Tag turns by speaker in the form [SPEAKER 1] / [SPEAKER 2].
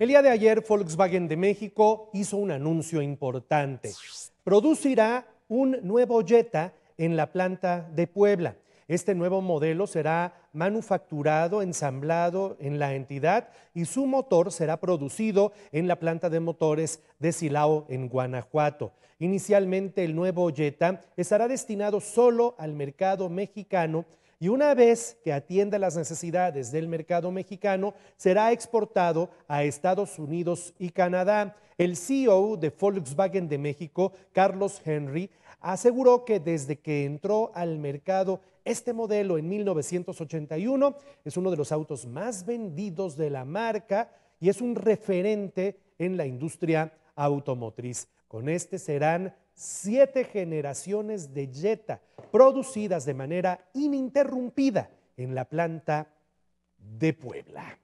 [SPEAKER 1] El día de ayer Volkswagen de México hizo un anuncio importante. Producirá un nuevo Jetta en la planta de Puebla. Este nuevo modelo será manufacturado, ensamblado en la entidad y su motor será producido en la planta de motores de Silao en Guanajuato. Inicialmente el nuevo Jetta estará destinado solo al mercado mexicano y una vez que atienda las necesidades del mercado mexicano, será exportado a Estados Unidos y Canadá. El CEO de Volkswagen de México, Carlos Henry, aseguró que desde que entró al mercado este modelo en 1981 es uno de los autos más vendidos de la marca y es un referente en la industria automotriz. Con este serán siete generaciones de yeta producidas de manera ininterrumpida en la planta de Puebla.